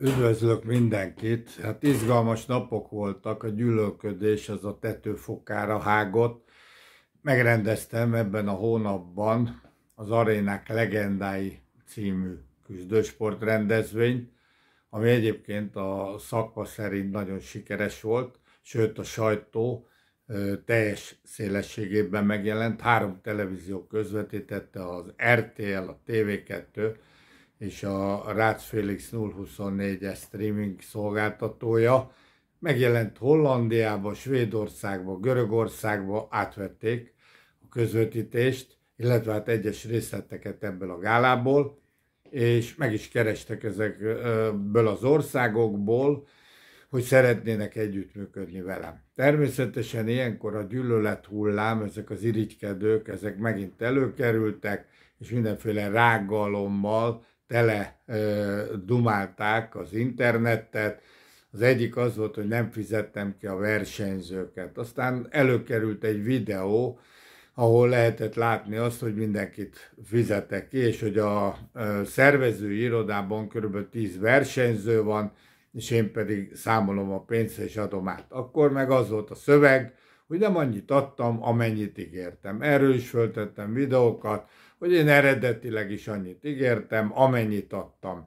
Üdvözlök mindenkit! Hát izgalmas napok voltak, a gyűlölködés az a tetőfokára hágott. Megrendeztem ebben a hónapban az Arénák Legendái című küzdősport rendezvényt, ami egyébként a szakma szerint nagyon sikeres volt, sőt a sajtó teljes szélességében megjelent. Három televízió közvetítette, az RTL, a TV2 és a Rácz Félix 024 streaming szolgáltatója. Megjelent Hollandiába, Svédországba, Görögországba, átvették a közvetítést, illetve hát egyes részleteket ebből a gálából, és meg is kerestek ezekből az országokból, hogy szeretnének együttműködni velem. Természetesen ilyenkor a gyűlölet hullám, ezek az irigykedők, ezek megint előkerültek, és mindenféle rágalommal tele dumálták az internetet. Az egyik az volt, hogy nem fizettem ki a versenyzőket. Aztán előkerült egy videó, ahol lehetett látni azt, hogy mindenkit fizetek ki, és hogy a szervező irodában kb. 10 versenyző van, és én pedig számolom a pénzt és adom át. Akkor meg az volt a szöveg, hogy nem annyit adtam, amennyit ígértem. Erről is föltettem videókat, hogy én eredetileg is annyit ígértem, amennyit adtam.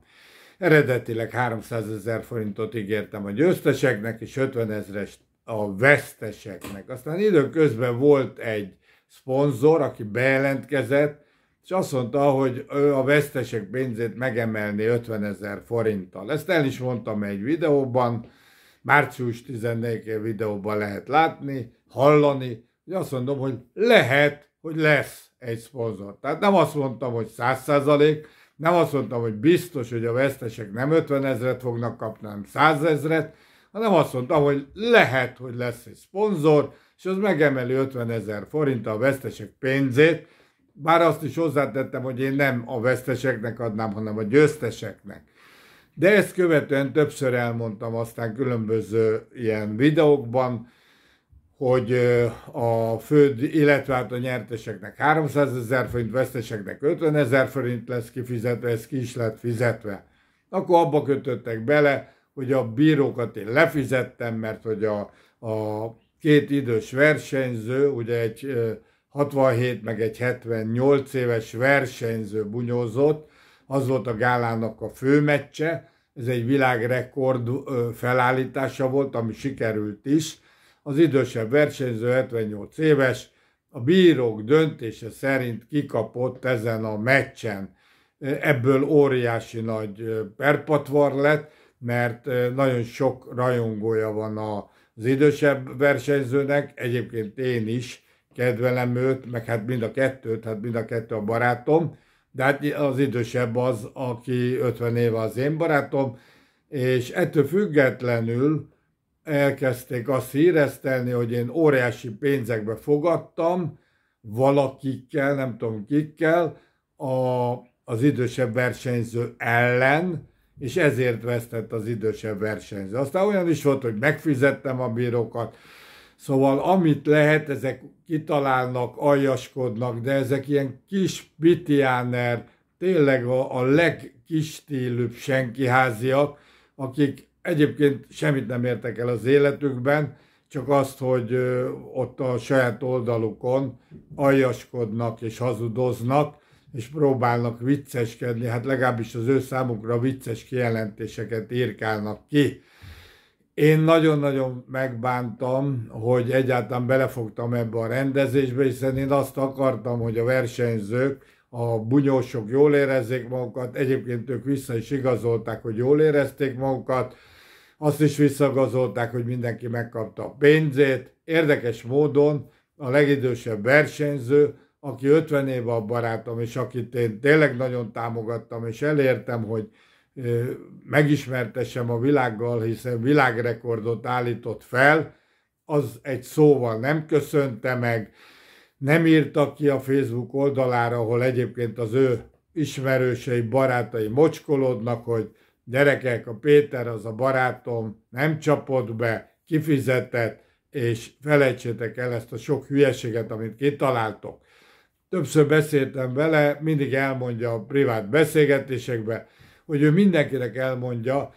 Eredetileg 300 ezer forintot ígértem a győzteseknek, és 50 ezres a veszteseknek. Aztán időközben volt egy szponzor, aki bejelentkezett, és azt mondta, hogy ő a vesztesek pénzét megemelni 50 ezer forinttal. Ezt el is mondtam egy videóban, március 14 én videóban lehet látni, hallani, hogy azt mondom, hogy lehet, hogy lesz egy szponzor. Tehát nem azt mondtam, hogy 100%, nem azt mondtam, hogy biztos, hogy a vesztesek nem 50 ezret fognak kapni, hanem 100 ezret, hanem azt mondtam, hogy lehet, hogy lesz egy szponzor, és az megemeli 50 ezer forint a vesztesek pénzét, bár azt is hozzátettem, hogy én nem a veszteseknek adnám, hanem a győzteseknek. De ezt követően többször elmondtam aztán különböző ilyen videókban, hogy a föld, illetve hát a nyerteseknek 300 ezer forint, veszteseknek 50 ezer forint lesz kifizetve, ez ki is lett fizetve. Akkor abba kötöttek bele, hogy a bírókat én lefizettem, mert hogy a, a két idős versenyző, ugye egy 67 meg egy 78 éves versenyző bunyózott, az volt a gálának a főmeccse, ez egy világrekord felállítása volt, ami sikerült is, az idősebb versenyző 78 éves, a bírók döntése szerint kikapott ezen a meccsen. Ebből óriási nagy perpatvar lett, mert nagyon sok rajongója van az idősebb versenyzőnek, egyébként én is kedvelem őt, meg hát mind a kettőt, hát mind a kettő a barátom, de hát az idősebb az, aki 50 éve az én barátom, és ettől függetlenül elkezdték azt híresztelni, hogy én óriási pénzekbe fogadtam, valakikkel, nem tudom kikkel, a, az idősebb versenyző ellen, és ezért vesztett az idősebb versenyző. Aztán olyan is volt, hogy megfizettem a bírókat, Szóval amit lehet, ezek kitalálnak, aljaskodnak, de ezek ilyen kis pitiáner, tényleg a, a legkistílűbb senkiháziak, akik egyébként semmit nem értek el az életükben, csak azt, hogy ott a saját oldalukon aljaskodnak és hazudoznak, és próbálnak vicceskedni, hát legalábbis az ő számukra vicces kijelentéseket írkálnak ki. Én nagyon-nagyon megbántam, hogy egyáltalán belefogtam ebbe a rendezésbe, hiszen én azt akartam, hogy a versenyzők, a bunyósok jól érezzék magukat, egyébként ők vissza is igazolták, hogy jól érezték magukat, azt is visszagazolták, hogy mindenki megkapta a pénzét. Érdekes módon a legidősebb versenyző, aki 50 év a barátom, és akit én tényleg nagyon támogattam, és elértem, hogy megismertessem a világgal, hiszen világrekordot állított fel, az egy szóval nem köszönte meg, nem írta ki a Facebook oldalára, ahol egyébként az ő ismerősei, barátai mocskolódnak, hogy gyerekek, a Péter az a barátom, nem csapott be, kifizetett, és felejtsétek el ezt a sok hülyeséget, amit kitaláltok. Többször beszéltem vele, mindig elmondja a privát beszélgetésekbe, hogy ő mindenkinek elmondja,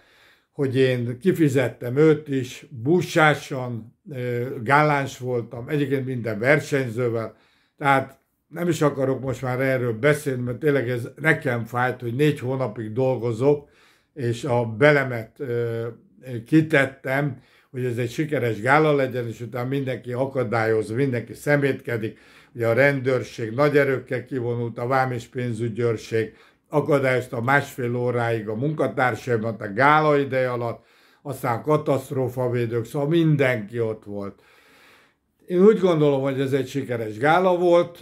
hogy én kifizettem őt is, bussásan, gáláns voltam, egyébként minden versenyzővel, tehát nem is akarok most már erről beszélni, mert tényleg ez nekem fájt, hogy négy hónapig dolgozok, és a belemet kitettem, hogy ez egy sikeres gála legyen, és utána mindenki akadályoz, mindenki szemétkedik, ugye a rendőrség nagy erőkkel kivonult, a vám és pénzügyőrség akadályozta másfél óráig a munkatársaimat a gála ideje alatt, aztán katasztrófavédők, szóval mindenki ott volt. Én úgy gondolom, hogy ez egy sikeres gála volt.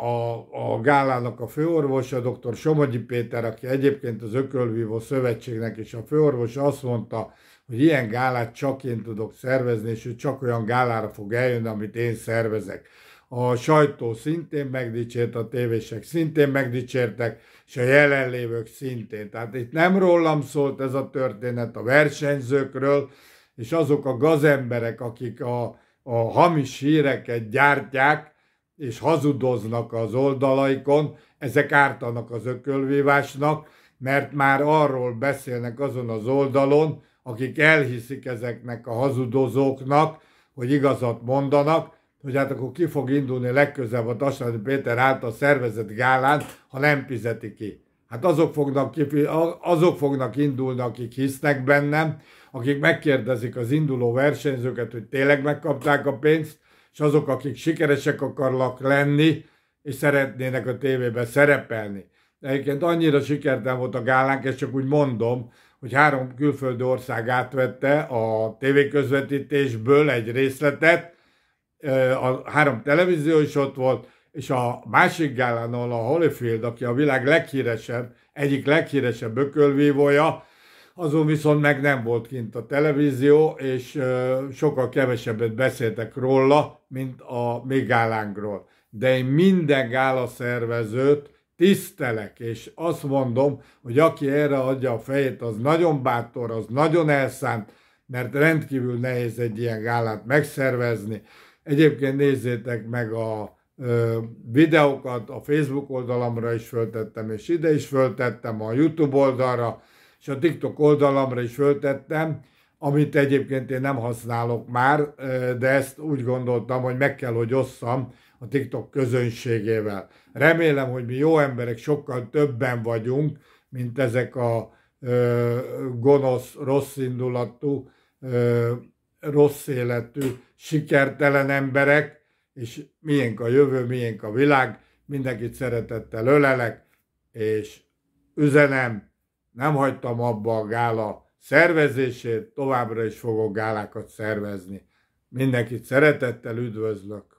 A, a gálának a főorvosa, dr. Somogyi Péter, aki egyébként az Ökölvívó Szövetségnek is a főorvos, azt mondta, hogy ilyen gálát csak én tudok szervezni, és ő csak olyan gálára fog eljönni, amit én szervezek. A sajtó szintén megdicsért, a tévések szintén megdicsértek, és a jelenlévők szintén. Tehát itt nem rólam szólt ez a történet a versenyzőkről, és azok a gazemberek, akik a a hamis híreket gyártják, és hazudoznak az oldalaikon, ezek ártanak az ökölvívásnak, mert már arról beszélnek azon az oldalon, akik elhiszik ezeknek a hazudozóknak, hogy igazat mondanak, hogy hát akkor ki fog indulni legközelebb a Tasnádi Péter által szervezett gálán, ha nem fizeti ki. Hát azok fognak, kifi, azok fognak indulni, akik hisznek bennem, akik megkérdezik az induló versenyzőket, hogy tényleg megkapták a pénzt, és azok, akik sikeresek akarlak lenni, és szeretnének a tévében szerepelni. De egyébként annyira sikertem volt a gálánk, és csak úgy mondom, hogy három külföldi ország átvette a tévéközvetítésből egy részletet, a három televízió is ott volt, és a másik gálán, a Holyfield, aki a világ leghíresebb, egyik leghíresebb ökölvívója, azon viszont meg nem volt kint a televízió, és sokkal kevesebbet beszéltek róla, mint a mi gálánkról. De én minden gála szervezőt tisztelek, és azt mondom, hogy aki erre adja a fejét, az nagyon bátor, az nagyon elszánt, mert rendkívül nehéz egy ilyen gálát megszervezni. Egyébként nézzétek meg a videókat a Facebook oldalamra is föltettem, és ide is föltettem, a YouTube oldalra, és a TikTok oldalamra is föltettem, amit egyébként én nem használok már, de ezt úgy gondoltam, hogy meg kell, hogy osszam a TikTok közönségével. Remélem, hogy mi jó emberek sokkal többen vagyunk, mint ezek a ö, gonosz, rosszindulatú, ö, rossz életű, sikertelen emberek, és miénk a jövő, miénk a világ, mindenkit szeretettel ölelek, és üzenem, nem hagytam abba a gála szervezését, továbbra is fogok gálákat szervezni. Mindenkit szeretettel üdvözlök!